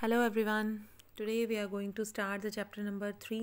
Hello everyone today we are going to start the chapter number three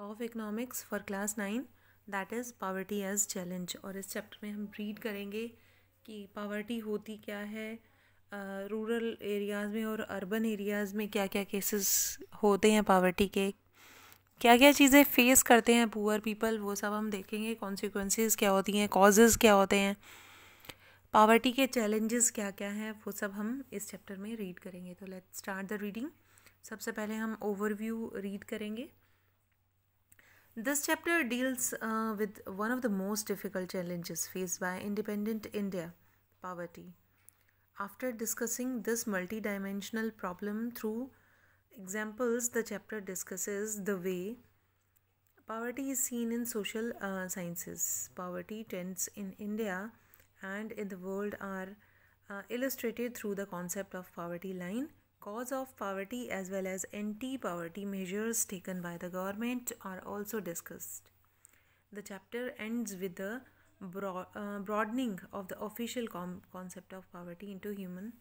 of economics for class nine that is poverty as challenge और इस chapter में हम read करेंगे कि poverty होती क्या है रूरल uh, एरियाज़ में और अर्बन एरियाज़ में क्या क्या केसेस होते हैं पावर्टी के क्या क्या चीज़ें फेस करते हैं पुअर पीपल वो सब हम देखेंगे कॉन्सिक्वेंसेज क्या होती हैं कॉजेज़ क्या होते हैं पावर्टी के चैलेंजेस क्या क्या हैं वो सब हम इस चैप्टर में रीड करेंगे तो लेट्स स्टार्ट द रीडिंग सबसे पहले हम ओवरव्यू रीड करेंगे this chapter deals with one of the most difficult challenges face by independent India poverty after discussing this multi dimensional problem through examples the chapter discuss the way poverty is seen in social sciences poverty trends in India and in the world are uh, illustrated through the concept of poverty line. Cause of poverty as well as anti poverty measures taken by the government are also discussed. The chapter ends with the bro- uh, broadening of the official concept of poverty into human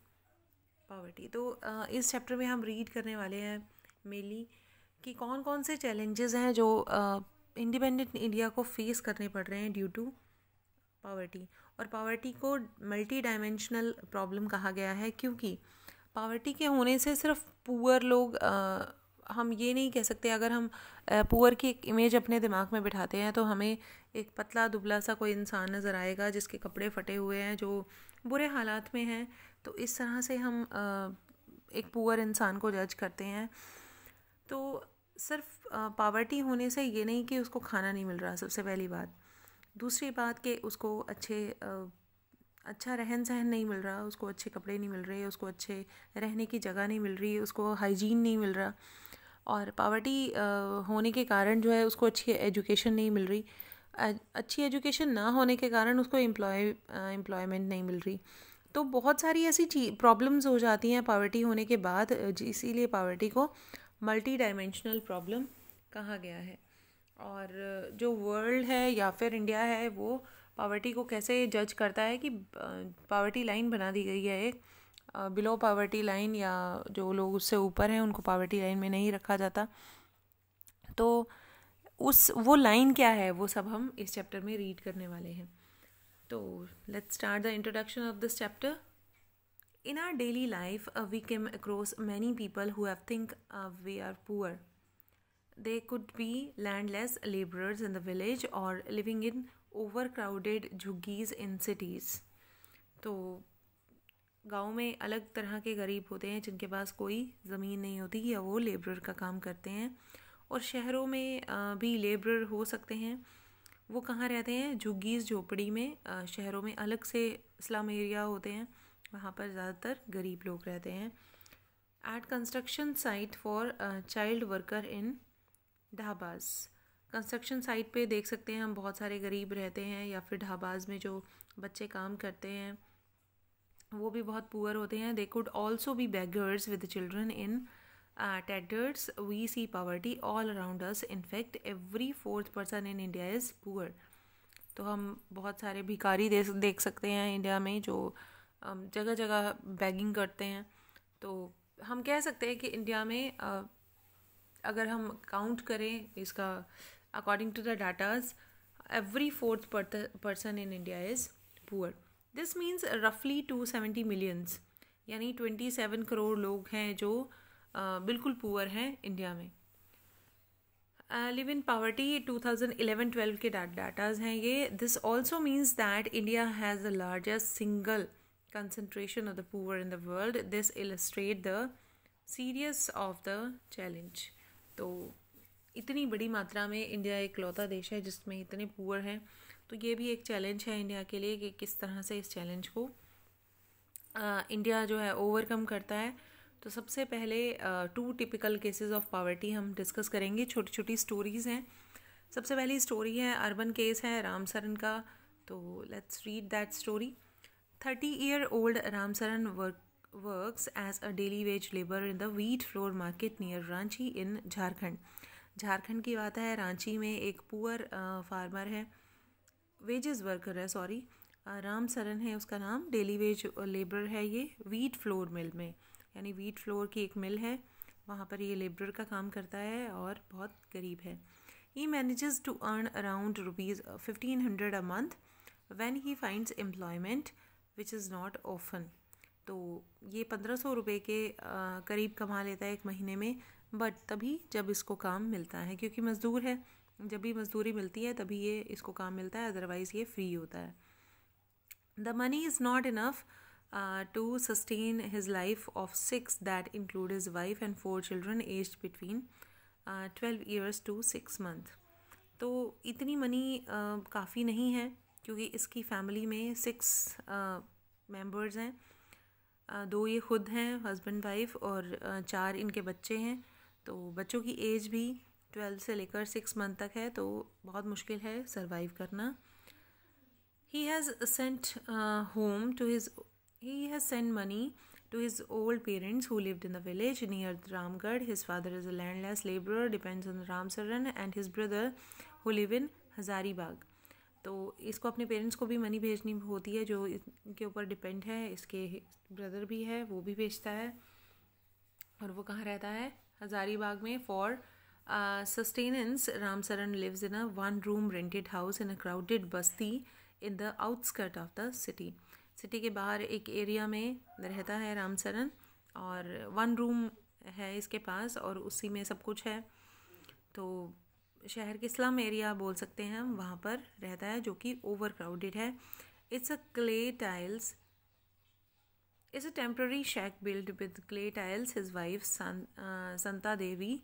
poverty. तो uh, इस chapter में हम read करने वाले हैं mainly कि कौन कौन से challenges हैं जो इंडिपेंडेंट इंडिया को फेस करने पड़ रहे हैं ड्यू टू पावर्टी और पावर्टी को मल्टी डायमेंशनल प्रॉब्लम कहा गया है क्योंकि पावर्टी के होने से सिर्फ पुअर लोग आ, हम ये नहीं कह सकते अगर हम पुअर की एक इमेज अपने दिमाग में बिठाते हैं तो हमें एक पतला दुबला सा कोई इंसान नज़र आएगा जिसके कपड़े फटे हुए हैं जो बुरे हालात में हैं तो इस तरह से हम एक पुअर इंसान को जज करते हैं तो सिर्फ पावर्टी होने से ये नहीं कि उसको खाना नहीं मिल रहा सबसे पहली बात दूसरी बात कि उसको अच्छे अच्छा रहन सहन नहीं मिल रहा उसको अच्छे कपड़े नहीं मिल रहे उसको अच्छे रहने की जगह नहीं मिल रही उसको हाइजीन नहीं मिल रहा और पावर्टी होने के कारण जो है उसको अच्छी एजुकेशन नहीं मिल रही अच्छी एजुकेशन ना होने के कारण उसको एम्प्लॉय एम्प्लॉयमेंट नहीं मिल रही तो बहुत सारी ऐसी ची प्रॉब्लम्स हो जाती हैं पावर्टी होने के बाद इसीलिए पावर्टी को मल्टी डायमेंशनल प्रॉब्लम कहा गया है और जो वर्ल्ड है या फिर इंडिया है वो पावर्टी को कैसे जज करता है कि पावर्टी लाइन बना दी गई है एक बिलो पावर्टी लाइन या जो लोग उससे ऊपर हैं उनको पावर्टी लाइन में नहीं रखा जाता तो उस वो लाइन क्या है वो सब हम इस चैप्टर में रीड करने वाले हैं तो let's start the introduction of this chapter in our daily life we came across many people who have think we are poor they could be landless laborers in the village or living in overcrowded jhuggis in cities तो गाँव में अलग तरह के गरीब होते हैं जिनके पास कोई ज़मीन नहीं होती या वो लेबर का काम करते हैं और शहरों में भी लेबरर हो सकते हैं वो कहाँ रहते हैं झुग्गीज झोपड़ी में शहरों में अलग से स्लम एरिया होते हैं वहाँ पर ज़्यादातर गरीब लोग रहते हैं at construction site for child worker in dhabas construction site पे देख सकते हैं हम बहुत सारे गरीब रहते हैं या फिर ढाबाज़ में जो बच्चे काम करते हैं वो भी बहुत पुअर होते हैं they could also be beggars with children in tatters we see poverty all around us in fact every fourth person in India is poor तो हम बहुत सारे भिकारी देख सकते हैं इंडिया में जो जगह जगह बैगिंग करते हैं तो हम कह सकते हैं कि इंडिया में uh, अगर हम काउंट करें इसका according to the datas every fourth person in India is poor this means रफली टू सेवेंटी मिलियंस यानी ट्वेंटी सेवन करोड़ लोग हैं जो बिल्कुल पुअर हैं इंडिया में live in poverty two thousand eleven twelve के डाटाज हैं ये this also means that India has the largest single concentration of the poor in the world this illustrate the serious of the challenge तो इतनी बड़ी मात्रा में India एक लौता देश है जिसमें इतने पुअर हैं तो ये भी एक चैलेंज है इंडिया के लिए कि किस तरह से इस चैलेंज को आ, इंडिया जो है ओवरकम करता है तो सबसे पहले two typical cases of poverty हम डिस्कस करेंगे छोटी छोटी स्टोरीज़ हैं सबसे पहली स्टोरी है अर्बन केस है राम सरन का तो let's read that story thirty year old Ram Saran work works as a daily wage laborer in the wheat flour market near Ranchi in Jharkhand. Jharkhand की बात है रांची में एक पुअर फार्मर uh, है वेजेस वर्कर है सॉरी राम सरन है उसका नाम डेली वेज लेबर है ये वीट फ्लोर मिल में यानी वीट फ्लोर की एक मिल है वहाँ पर ये लेबर का काम करता है और बहुत गरीब है he manages to earn around rupees fifteen hundred a month when he finds employment which is not often तो ये पंद्रह सौ रुपये के करीब कमा लेता है एक महीने में बट तभी जब इसको काम मिलता है क्योंकि मज़दूर है जब भी मजदूरी मिलती है तभी ये इसको काम मिलता है अदरवाइज़ ये फ्री होता है the money is not enough to sustain his life of six that include his wife and four children age between twelve years to six month तो इतनी मनी uh, काफ़ी नहीं है क्योंकि इसकी फैमिली में सिक्स मेंबर्स हैं दो ये खुद हैं हस्बैंड वाइफ और चार इनके बच्चे हैं तो बच्चों की एज भी ट्वेल्थ से लेकर सिक्स मंथ तक है तो बहुत मुश्किल है सर्वाइव करना he has sent home to his he has sent money to his old parents who lived in the village near Ramgarh his father is a landless labour depends on Ram Saran and his brother who live in Hazaribagh तो इसको अपने parents को भी money भेजनी होती है जो इनके ऊपर डिपेंड है इसके ब्रदर भी है वो भी भेजता है और वो कहाँ रहता है हज़ारीबाग में for sustenance Ramsaran lives in a one room rented house in a crowded basti in the outskirt of the city city के बाहर एक एरिया में रहता है रामसरण और वन रूम है इसके पास और उसी में सब कुछ है तो शहर के स्लम एरिया बोल सकते हैं हम वहाँ पर रहता है जो कि ओवर क्राउडेड है it's a clay tiles it's a temporary shack built with clay tiles his wife Santa Devi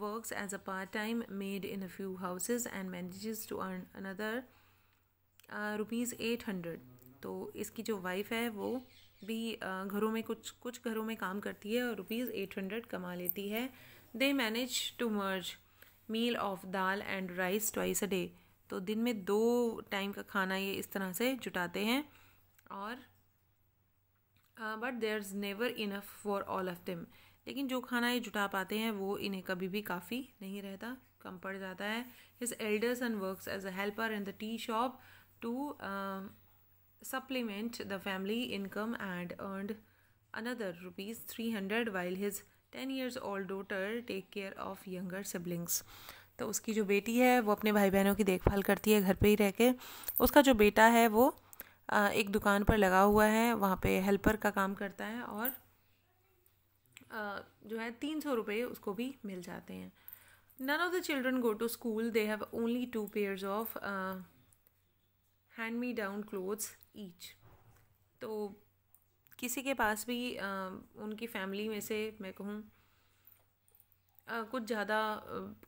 works as a part time maid in a few houses and manages to earn another rupees eight hundred तो इसकी जो wife है वो भी uh, घरों में कुछ कुछ घरों में काम करती है और रुपीज़ एट हंड्रेड कमा लेती है they manage to merge meal of dal and rice twice a day तो दिन में दो टाइम का खाना ये इस तरह से जुटाते हैं और but there is never enough for all of them लेकिन जो खाना ये जुटा पाते हैं वो इन्हें कभी भी काफ़ी नहीं रहता कम पड़ जाता है his elders and work as a helper in the tea shop to supplement the family income and earned another rupees three hundred while his ten years old daughter take care of younger siblings तो उसकी जो बेटी है वो अपने भाई बहनों की देखभाल करती है घर पे ही रह के उसका जो बेटा है वो एक दुकान पर लगा हुआ है वहाँ पे हेल्पर का काम करता है और जो है तीन सौ रुपये उसको भी मिल जाते हैं none of the children go to school they have only two pairs of hand me down clothes each तो किसी के पास भी आ, उनकी फैमिली में से मैं कहूँ कुछ ज़्यादा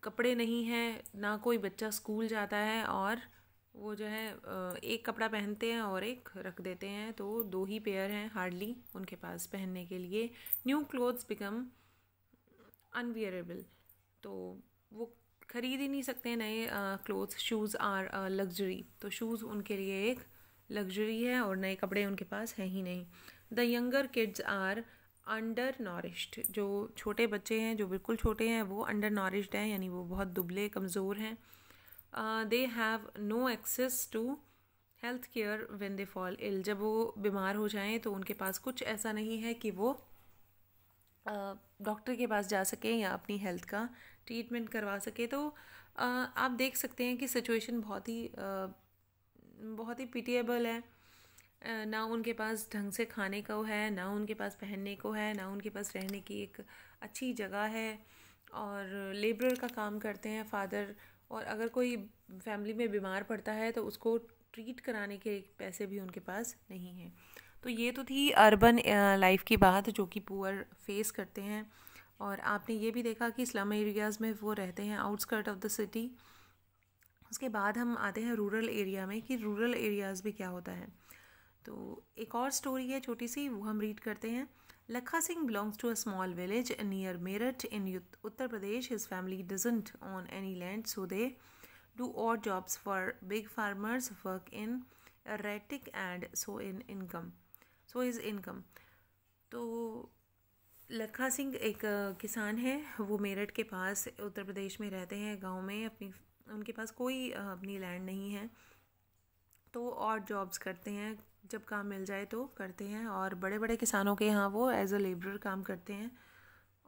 कपड़े नहीं हैं ना कोई बच्चा स्कूल जाता है और वो जो है एक कपड़ा पहनते हैं और एक रख देते हैं तो दो ही पेयर हैं हार्डली उनके पास पहनने के लिए न्यू क्लोथ्स बिकम अनवियरेबल तो वो ख़रीद ही नहीं सकते नए क्लोथ्स शूज़ आर लग्जरी तो शूज़ उनके लिए एक लग्जरी है और नए कपड़े उनके पास हैं ही नहीं the younger kids are under nourished जो छोटे बच्चे हैं जो बिल्कुल छोटे हैं वो अंडर नॉरिश्ड हैं यानी वो बहुत दुबले कमज़ोर हैं they have no access to health care when they fall ill जब वो बीमार हो जाएं तो उनके पास कुछ ऐसा नहीं है कि वो डॉक्टर uh, के पास जा सकें या अपनी हेल्थ का ट्रीटमेंट करवा सकें तो uh, आप देख सकते हैं कि सिचुएशन बहुत ही uh, बहुत ही पिटिएबल है ना उनके पास ढंग से खाने को है ना उनके पास पहनने को है ना उनके पास रहने की एक अच्छी जगह है और लेबर का काम करते हैं फादर और अगर कोई फैमिली में बीमार पड़ता है तो उसको ट्रीट कराने के पैसे भी उनके पास नहीं हैं तो ये तो थी अर्बन लाइफ की बात जो कि पुअर फेस करते हैं और आपने ये भी देखा कि स्लम एरियाज़ में वो रहते हैं आउटस्कर्ट ऑफ द सिटी उसके बाद हम आते हैं रूरल एरिया में कि रूरल एरियाज़ में क्या होता है तो एक और स्टोरी है छोटी सी वो हम रीड करते हैं Lakha Singh belongs to a small village near Meerut in Uttar Pradesh his family doesn't own any land so they do odd jobs for big farmers work in रेटिक and so in income so is income तो लखा सिंह एक uh, किसान है वो मेरठ के पास उत्तर प्रदेश में रहते हैं गांव में अपनी उनके पास कोई uh, अपनी लैंड नहीं है तो और जॉब्स करते हैं जब काम मिल जाए तो करते हैं और बड़े बड़े किसानों के यहाँ वो एज अ लेबरर काम करते हैं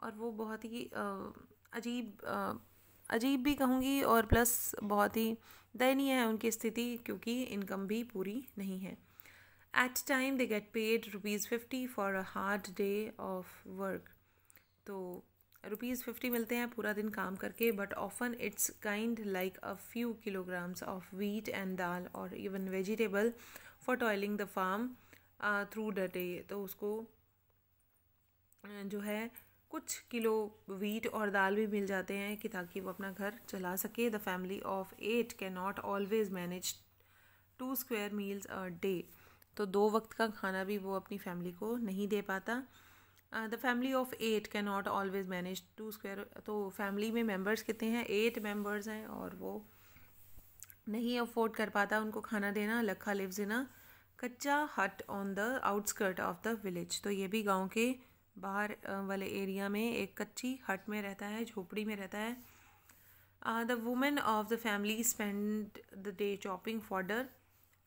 और वो बहुत ही अजीब अजीब भी कहूँगी और प्लस बहुत ही दयनीय है उनकी स्थिति क्योंकि इनकम भी पूरी नहीं है at time they get paid rupees fifty for a hard day of work तो रुपीज़ फिफ्टी मिलते हैं पूरा दिन काम करके but often it's kind like a few kilograms of wheat and dal or even vegetable for toiling the farm through the day तो उसको जो है कुछ किलो वीट और दाल भी मिल जाते हैं कि ताकि वो अपना घर चला सके the family of eight can not always manage two square meals a day तो दो वक्त का खाना भी वो अपनी फैमिली को नहीं दे पाता the family of eight can not always manage two square तो फैमिली में मेम्बर्स कितने हैं एट मेम्बर्स हैं और वो नहीं अफोर्ड कर पाता उनको खाना देना लखा lives in kachcha hut on the outskirt of the village तो ये भी गांव के बाहर वाले एरिया में एक कच्ची हट में रहता है झोपड़ी में रहता है the women of the family spend the day chopping fodder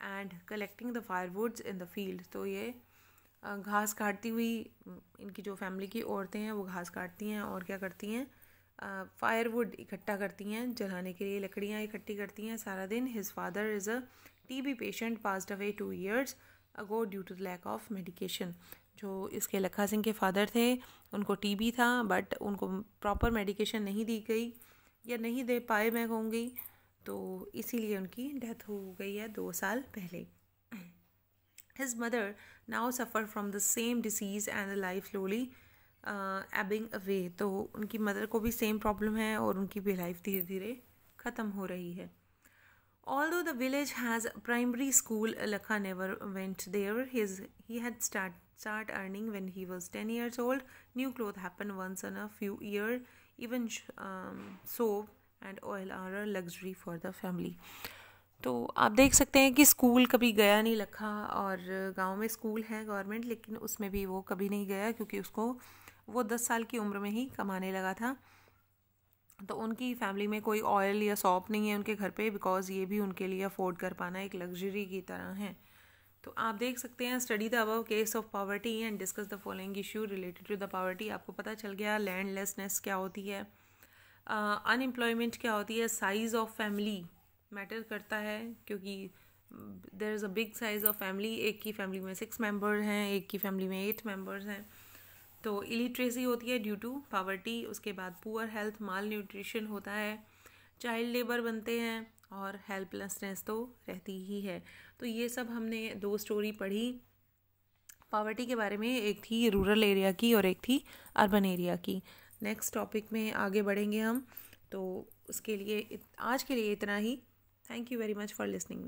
and collecting the firewoods in the field तो ये घास काटती हुई इनकी जो फैमिली की औरतें हैं वो घास काटती हैं और क्या करती हैं फायरवुड इकट्ठा करती हैं जलाने के लिए लकड़ियाँ इकट्ठी करती हैं सारा दिन his father is a T B patient passed away two years ago due to lack of medication जो इसके लखा सिंह के फादर थे उनको टीबी था बट उनको प्रॉपर मेडिकेशन नहीं दी गई या नहीं दे पाए मैं कहूँगी तो इसीलिए उनकी डेथ हो गई है दो साल पहले his mother now suffer from the same disease and the life slowly ebbing away तो उनकी मदर को भी सेम प्रॉब्लम है और उनकी भी लाइफ धीरे धीरे ख़त्म हो रही है although the village has primary school Lakha never went there his he had start start earning when he was ten years old new cloth happen once in a few year even um, and oil are a luxury for the family तो आप देख सकते हैं कि school कभी गया नहीं लखा और गाँव में स्कूल है गवर्नमेंट लेकिन उसमें भी वो कभी नहीं गया क्योंकि उसको वो दस साल की उम्र में ही कमाने लगा था तो उनकी फैमिली में कोई ऑयल या सॉप नहीं है उनके घर पे बिकॉज ये भी उनके लिए अफोर्ड कर पाना एक लग्जरी की तरह है तो आप देख सकते हैं study the above case of poverty and discuss the following issue related to the poverty आपको पता चल गया लैंडलेसनेस क्या होती है अनएम्प्लॉयमेंट uh, क्या होती है साइज़ ऑफ फैमिली मैटर करता है क्योंकि there is a big size of family एक की फैमिली में सिक्स मेंबर हैं एक की फैमिली में एट मेंबर्स हैं तो इलिट्रेसी होती है ड्यू टू पावर्टी उसके बाद पुअर हेल्थ माल न्यूट्रिशन होता है चाइल्ड लेबर बनते हैं और हेल्पलेसनेस तो रहती ही है तो ये सब हमने दो स्टोरी पढ़ी पावर्टी के बारे में एक थी रूरल एरिया की और एक थी अर्बन एरिया की नेक्स्ट टॉपिक में आगे बढ़ेंगे हम तो उसके लिए आज के लिए इतना ही thank you very much for listening me